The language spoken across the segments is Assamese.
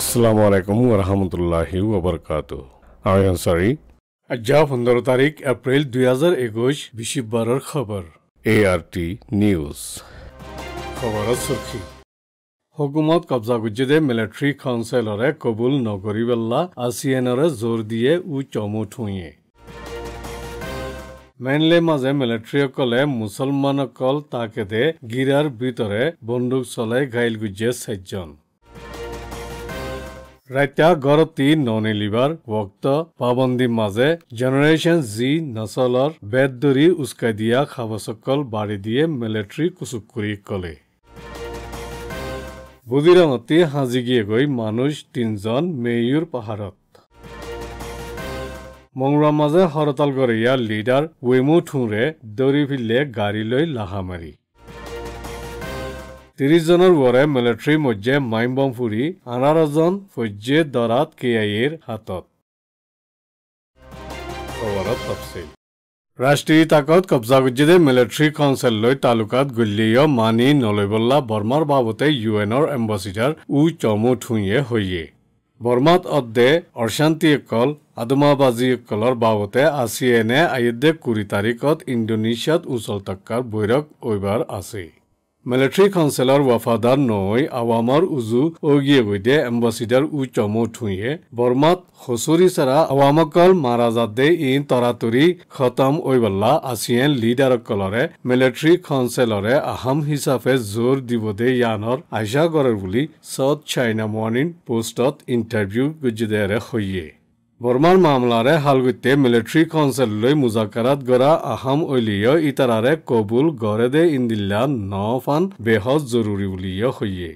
আসসালামু আলাইকুম রহমতুল্লাহি ওবরকাত আমি আনসারি যা পনেরো তারিখ এপ্রিল দুই হাজার একুশ বিশিব খবর এ আর টি নিউজ খবরের সুখী হুকুমত কবজা গুজিদে মিলিটারি কাউন্সিলরে কবুল নকরিবেলা আসিয়ানরে জোর দিয়ে উ চমুট হুঁয়ে মেনলে মাঝে মিলিটারিসকলে মুসলমানসকল তাকেদে গিরার ভিতরে বন্দুক চলাই ঘাইল গুজিয়ে চারজন ৰাত্যা গড় নন ননিলিবাৰ ভক্ত পাবন্দীৰ মাজে জেনেৰেশ্যন জি নচলৰ বেদ দৰি উচকাই দিয়া খাবচকল বাঢ়ি দিয়ে মিলিট্ৰী কুচুক কৰি কলে বুদিৰঙতে সাজিগিয়ে গৈ মানুহ তিনিজন মেয়ুৰ পাহাৰত মংগলৰ মাজে হৰতাল গৰিয়া লিডাৰ ৱেমু থুৰে দৌৰি ফিল্লে গাড়ী লৈ লাহা মাৰি ত্ৰিশ জনৰ বৰে মিলিটাৰী মজ্যে মাইম বম ফুৰি আনাৰজন ফৌজ্যে দৰাত কে আই এৰ হাতত ৰাষ্ট্ৰীয় তাকত কব্জা গুজিদে মিলিটাৰী কাউঞ্চেললৈ তালুকাত গুল্লীয় মানি নলৈবল্লা বৰ্মাৰ বাবতে ইউ এনৰ এম্বাচিডাৰ উ চমু থুঙিয়ে হৈয়ে বৰ্মাত অদ্দে অশান্তিসকল আদমাবাজীসকলৰ বাবতে আছিয়েনে আয়ুদ্ধে কুৰি তাৰিখত ইণ্ডোনেছিয়াত উচল তক্কাৰ বৈৰক ঐবাৰ আছে military councilor wafadar noy awamar uzu ogie bide ambassador u chomo thuye bormat khosuri sara awamakal marazade in taraturi khatam oibala asian leader kolore military councilor aham hisafe zor dibode yanor aisha gorer buli south china morning postot interview gujidere hoye برمان ماملا را ملیتری گویی کانسل لوی مذاکرات گرا اهم اولیه ایتراره کوپول گردهد اندیلیام ناوفن به هست ضروری ولیه خویی.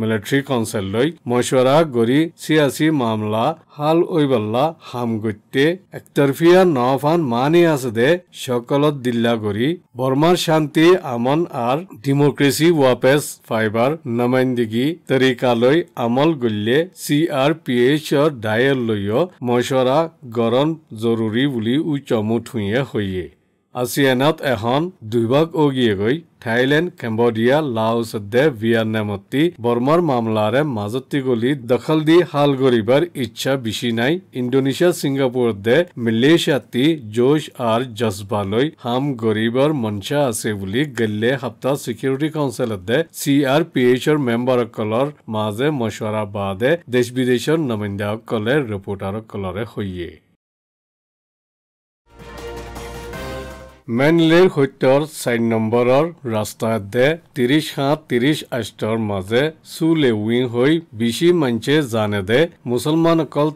Military council লই মশওয়ারা গরি সিয়াসি মামলা হাল ওইবল্লা হাম গত্তে একতরফিয়া নফান মানি আছে দে সকলত দিল্লা গরি বর্মার শান্তি আমন আর ডেমোক্রেসি ওয়াপেস ফাইবার নমাইন্দিগি তরিকা লই আমল গুল্লে সি আর পিএইচ এর ডায়ল লইও মশওয়ারা গরণ জরুরি বলি উচমুঠুয়ে হইয়ে আসিয়ানাত এখন দুইভাগ অগিয়ে গৈ থাইলেণ্ড কেম্বডিয়া লাওচ দে ভিয়ানামতি বৰ্মাৰ মামলাৰে গলি দখল দি হাল গৰিবাৰ ইচ্ছা বেছি নাই ইণ্ডোনেছিয়া ছিংগাপুৰ দে মিলেছিয়াতি জোশ আৰু জজবালৈ হাম গৰিবৰ মঞ্চা আছে বুলি গেলে সপ্তাহ ছিকিউৰিটি কাউন্সিলত দে চি আৰ পি এইচৰ মেম্বাৰসকলৰ মাজে মছৰা বাদে দেশ বিদেশৰ নমিন্দাসকলে ৰিপৰ্টাৰসকলৰে সৈয়ে মেনলিৰ সত্যৰ চাৰি নম্বৰৰ ৰাস্তাদে ত্ৰিশ সাত ত্ৰিশ আষ্টৰ মাজে চুলে উইং হৈ বেছি মানছে জানে দে মুছলমান অকল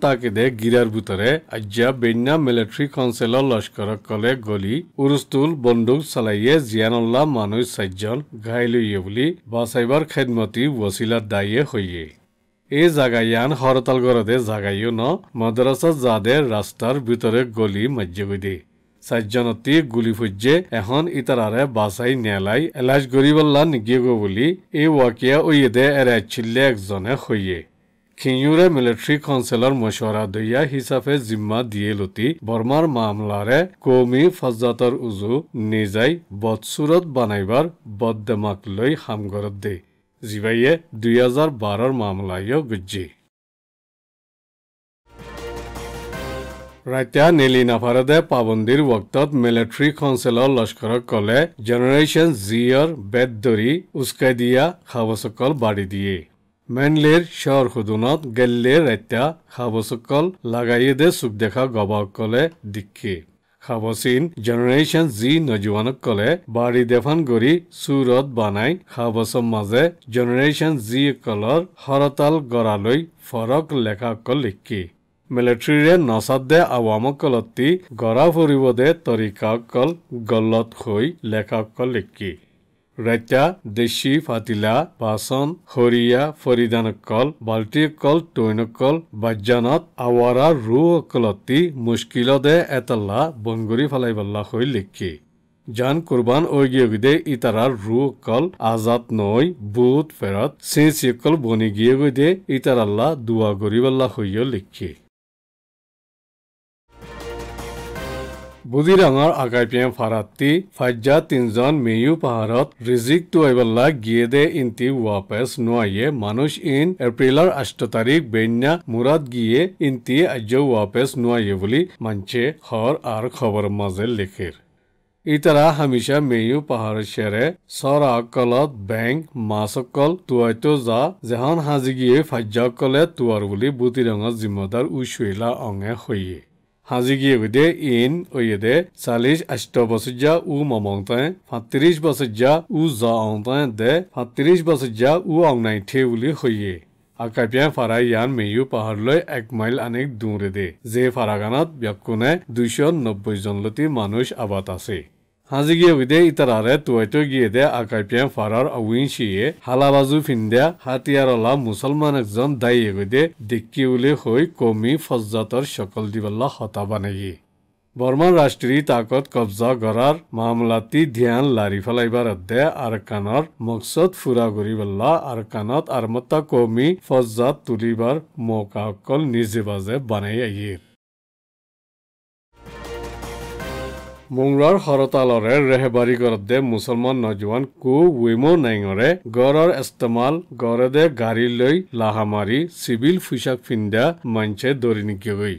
গিৰাৰ ভিতৰে আজ্যা বেন্যা মিলিটাৰী কাউন্সিলৰ লস্কৰসকলে গলি উৰুস্তুল বন্দুক চলাইয়ে জিয়ানুল্লাহ মানুহ চাৰিজন ঘাইল হইয়ে বুলি বাচাইবাৰ খেদমতি ৱচিলা দায়ে হৈয়ে এই জাগাইয়ান হরতাল গরদে জাগাইও ন মাদ্রাসা জাদে ৰাস্তাৰ ভিতৰে গলি মাজ্যে দে চাৰিজনৰ তি এখন ইতাৰাৰে বাছাই নেলাই এলাজ গৰিবলা নিগিয়েগ বুলি এই ৱাকিয়া ঐয়েদে এৰাইছিলে একজনে সৈয়ে খিঙুৰে মিলিটাৰী কাউঞ্চিলৰ মছৰা দিয়া হিচাপে জিম্মা দিয়ে লতি বৰ্মাৰ মামলাৰে কৌমি ফজাতৰ উজু নিজাই বদচুৰত বনাইবাৰ বদ্দেমাক লৈ সামগৰত দে জীৱাইয়ে দুই হাজাৰ বাৰৰ মামলায়ো গুজি ৰাইটা নেলিনা ভাৰতে পাবন্দীৰ বক্তত মিলিট্ৰী কাউঞ্চিলৰ লস্কৰক কলে জেনেৰেশ্যন জিঅ'ৰ বেট ধৰি উচকাই দিয়া খাবচকল বাঢ়ি দিয়ে মেনলেৰ চৰ সুদুনত গেললে ৰাইটা খাবচকল লাগাইয়ে দে চুক দেখা গবাসকলে দীক্ষে খাবচিন জেনেৰেশ্যন জি নজোৱানক কলে বাৰী দেফান কৰি চুৰত বানাই খাবচৰ মাজে জেনেৰেশ্যন জি কলৰ হৰতাল গঢ়ালৈ ফৰক লেখাকল লিখি মিলিটারীৰে নচাত দে আৱামকলতি গৰা ফুৰিব দে তৰিকাসকল গলত হৈ লেখাসকল লিখি ৰাইতা দেশী ফাতিলা বাচন হৰিয়া ফৰিদানকল বাল্টিকল টৈনকল বাজ্যানত আৱাৰা ৰু অকলতি মুস্কিল দে এতলা বংগুৰি ফালাই হৈ লিখি জান কুৰবান ঐগিয়গীদে ইতাৰা ৰু অকল আজাদ নৈ বুট ফেৰত চিঞ্চিকল বনি গিয়েগৈ দে ইতাৰাল্লা দুৱা গৰিবল্লা হৈয়ো লিখি বুদিৰাঙৰ আগাই পিয়ে ফাৰাত্তি ফাজ্যা তিনিজন মেয়ু পাহাৰত ৰিজিক টুৱাইবাল্লা গিয়ে দে ইন্তি ৱাপেচ নোৱাইয়ে মানুহ ইন এপ্ৰিলৰ আষ্ট তাৰিখ বেন্যা মুৰাদ গিয়ে ইন্তি আজ্য ৱাপেচ নোৱাইয়ে বুলি মঞ্চে হৰ আৰু খবৰ মাজে লিখিৰ ইতৰা হামিচা মেয়ু পাহাৰ চেৰে চৰাকলত বেংক মাছকল টুৱাইতো যা জেহন হাজিগিয়ে ফাজ্যাকলে টোৱাৰ বুলি বুটিৰঙৰ জিম্মদাৰ উচুৱেলা অঙে সৈয়ে হাজিগিয়ে গদে ইন ওয়েদে চালিশ আষ্ট বসজ্জা উ মমংতায় ফাত্রিশ বসজ্জা উ জা অংতায় দে ফাত্রিশ বসজ্জা উ অংনাই ঠে উলি হইয়ে আকাপিয়া ফারা ইয়ান মেয়ু পাহাড়লৈ এক মাইল অনেক দূরে দে যে ফারাগানাত ব্যাকুণে দুইশ নব্বই জনলতি মানুষ আবাদ আছে Hazige vide itarare tuwaito giyede akaypiyan farar awin shiye halabazu finde hatiyar ola musulman akzan daye gide dikki uli hoy komi fazzatar shakal divalla hata banegi. Borman rashtri taqot kabza garar mamulati dhyan lari falai baradde arkanar maksat fura guri valla arkanat armata komi fazzat tulibar mokakol nizibaze banegi agir. মংৰাৰ হৰতালৰে ৰেহবাৰী দে মুছলমান নজোৱান কু ৱেমো নাইঙৰে গড়ৰ ইস্তেমাল গড়দে গাড়ী লৈ লাহামাৰি চিভিল ফুচাক পিন্ধা মঞ্চে ধৰি নিকিয়গৈ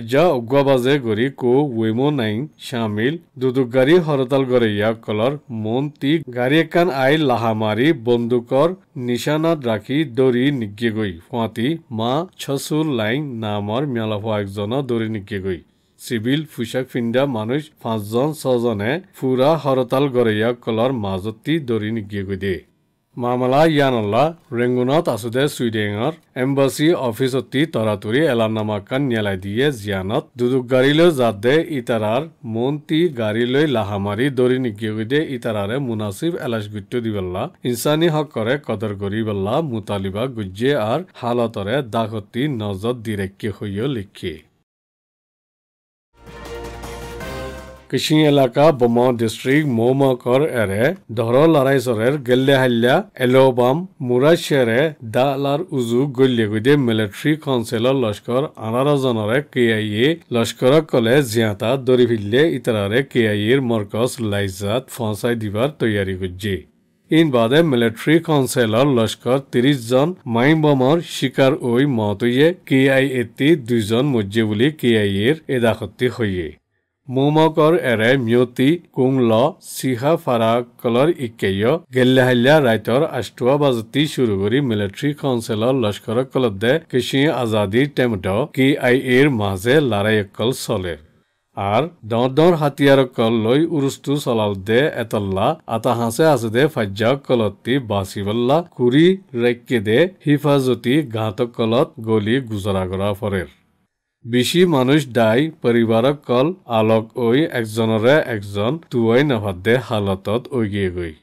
আজ্যা অগ্ৰবাজে গৰি কু ৱেমো নাইং চামিল দুদুগাড়ী হৰতাল গৰেয়াকলৰ মন তি গাড়ী একান আই লাহামাৰি বন্দুকৰ নিশানাত ৰাখি দৌৰি নিকিয়গৈ ফুৱাতি মা ছচুৰ লাইং নামৰ মেলা হোৱা একজনক দৌৰি নিকিয়গৈ চিভিল পোচাক পিন্ধা মানুহ পাঁচজন ছজনে ফুৰা হৰতাল গৰিয়া কলৰ মাজতে দৰি নিকি দিয়ে মামলা ইয়ানল্লা ৰেংগুনত আছোতে ছুইডেনৰ এম্বাচি অফিচতে তৰাতৰি এলানামাকান নেলাই দিয়ে জিয়ানত দুদুক গাড়ীলৈ দে ইটাৰাৰ মন্তি গাড়ীলৈ লাহা মাৰি দৰি নিকি দিয়ে ইটাৰাৰে মুনাচিব এলাচ গুত্য দিবল্লা ইনচানী হকৰে কদৰ কৰি বল্লা মোতালিবা গুজ্জে আৰ হালতৰে দাসতী নজত দিৰেকি হৈও লিখি কৃষি এলাকা বোমা ডিস্ট্রিক্ট মৌমাকর এরে ধর লারাইসরের গেল্লে হাল্লা এলোবাম মুরাশেরে দালার উজু গল্লে গুদে মিলিটারি কাউন্সিলর লস্কর আনার জনরে কে আই এ লস্কর কলে জিয়াতা দরি ফিল্লে কে আই এর মরকস লাইজাত ফসাই দিবার তৈয়ারি করছে ইন বাদে মিলিটারি কাউন্সিলর লস্কর তিরিশ জন বোমার শিকার ওই মতইয়ে কে আই এতে দুইজন মজ্জে বলে কে আই এর এদাকতি হইয়ে মুমকর এৰে মিয়তি কুংল চিহা ফাৰা কলৰ ইকেয় গেল্লাহাল্লা রাইটর আষ্টুৱা বাজতি শুৰু কৰি মিলিটাৰী কাউন্সিলৰ লস্কৰ কলদ্দে কৃষি আজাদি টেমট কি আই এৰ মাজে লাৰাইকল চলে আর দর হাতিয়ার কল লই উরুস্তু দে এতল্লা আতা হাসে দে ফাজ্জা কলতি বাসিবল্লা কুড়ি রেকে দে হিফাজতি ঘাতক কলত গলি গুজরা করা ফরের বেশি মানুষ ডাই পৰিবাৰক কল আলক ঐ একজনৰে একজন তুয়াই নাভাদে হালতত ঐগিয়ে গৈ